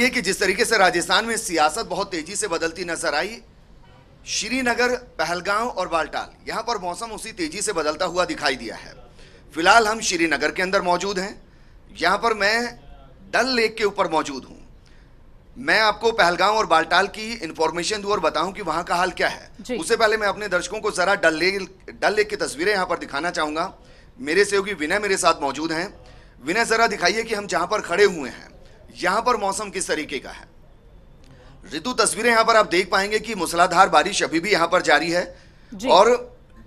ये कि जिस तरीके से राजस्थान में सियासत बहुत तेजी से बदलती नजर आई श्रीनगर पहलगांव और बालटाल यहां पर मौसम उसी तेजी से बदलता हुआ दिखाई दिया है फिलहाल हम श्रीनगर के अंदर मौजूद हैं यहां पर मैं डल लेक के ऊपर मौजूद हूं मैं आपको पहलगांव और बालटाल की इंफॉर्मेशन दूं और बताऊं कि वहां का हाल क्या है उससे पहले मैं अपने दर्शकों को जरा डल लेक डल लेक की तस्वीरें यहां पर दिखाना चाहूंगा मेरे सहयोगी विनय मेरे साथ मौजूद हैं विनय जरा दिखाइए कि हम जहाँ पर खड़े हुए हैं यहां पर मौसम किस तरीके का है ऋतु तस्वीरें यहां पर आप देख पाएंगे कि मूसलाधार बारिश अभी भी यहां पर जारी है और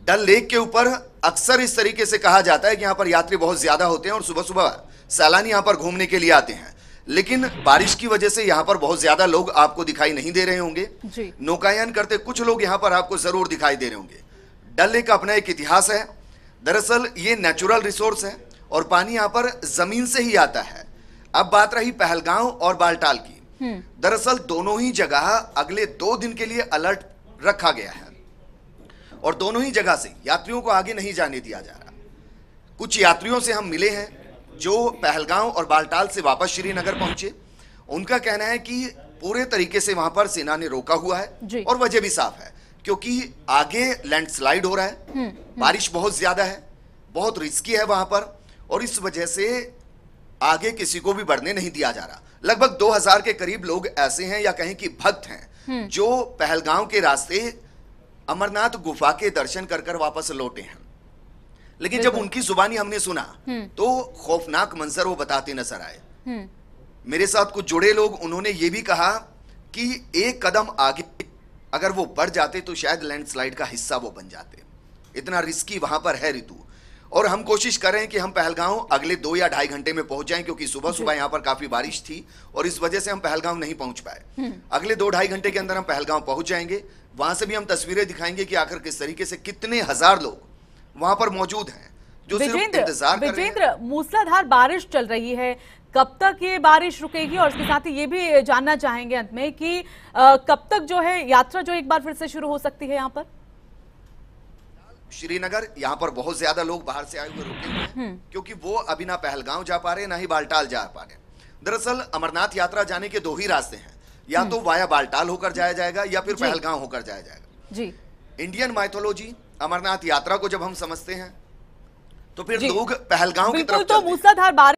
डल लेक के ऊपर अक्सर इस तरीके से कहा जाता है कि यहां पर यात्री बहुत ज्यादा होते हैं और सुबह सुबह सैलानी यहां पर घूमने के लिए आते हैं लेकिन बारिश की वजह से यहां पर बहुत ज्यादा लोग आपको दिखाई नहीं दे रहे होंगे नौकायन करते कुछ लोग यहां पर आपको जरूर दिखाई दे रहे होंगे डल लेक का अपना एक इतिहास है दरअसल ये नेचुरल रिसोर्स है और पानी यहाँ पर जमीन से ही आता है अब बात रही पहलगांव और बालटाल की हम्म। दरअसल दोनों ही जगह अगले दो दिन के लिए अलर्ट रखा गया है और दोनों ही जगह से यात्रियों को आगे नहीं जाने दिया जा रहा कुछ यात्रियों से हम मिले हैं जो पहलगांव और बालटाल से वापस श्रीनगर पहुंचे उनका कहना है कि पूरे तरीके से वहां पर सेना ने रोका हुआ है और वजह भी साफ है क्योंकि आगे लैंडस्लाइड हो रहा है हम्म, हम्म। बारिश बहुत ज्यादा है बहुत रिस्की है वहां पर और इस वजह से आगे किसी को भी बढ़ने नहीं दिया जा रहा लगभग 2000 के करीब लोग ऐसे हैं या कहें कि भक्त हैं हम्म। जो पहलगांव के रास्ते अमरनाथ गुफा के दर्शन कर कर वापस लौटे हैं लेकिन जब उनकी जुबानी हमने सुना हम्म। तो खौफनाक मंजर वो बताते नजर आए हम्म। मेरे साथ कुछ जुड़े लोग उन्होंने ये भी कहा कि एक कदम आगे अगर वो बढ़ जाते तो शायद लैंडस्लाइड का हिस्सा वो बन जाते इतना रिस्की वहां पर है ऋतु और हम कोशिश कर रहे हैं कि हम पहलगांव अगले दो या ढाई घंटे में पहुंच जाएं क्योंकि सुबह सुबह यहाँ पर काफी बारिश थी और इस वजह से हम पहलगांव नहीं पहुंच पाए हम्म। अगले दो ढाई घंटे के अंदर हम पहलगांव पहुंच जाएंगे वहां से भी हम तस्वीरें दिखाएंगे कि आखिर किस तरीके से कितने हजार लोग वहां पर मौजूद हैं जो इंतजार विजेंद्र मूसलाधार बारिश चल रही है कब तक ये बारिश रुकेगी और उसके साथ ही ये भी जानना चाहेंगे अंत में कि कब तक जो है यात्रा जो एक बार फिर से शुरू हो सकती है यहाँ पर श्रीनगर यहाँ पर बहुत ज्यादा लोग बाहर से आए हुए रुके हुए हैं हम्म। क्योंकि वो अभी ना पहलगांव जा पा रहे ना ही बालटाल जा पा रहे दरअसल अमरनाथ यात्रा जाने के दो ही रास्ते हैं या तो हम्म। वाया बालटाल होकर जाया जाएगा या फिर पहलगांव होकर जाया जाएगा जी इंडियन माइथोलॉजी अमरनाथ यात्रा को जब हम समझते हैं तो फिर लोग पहलगांव की तरफ तो मूसाधार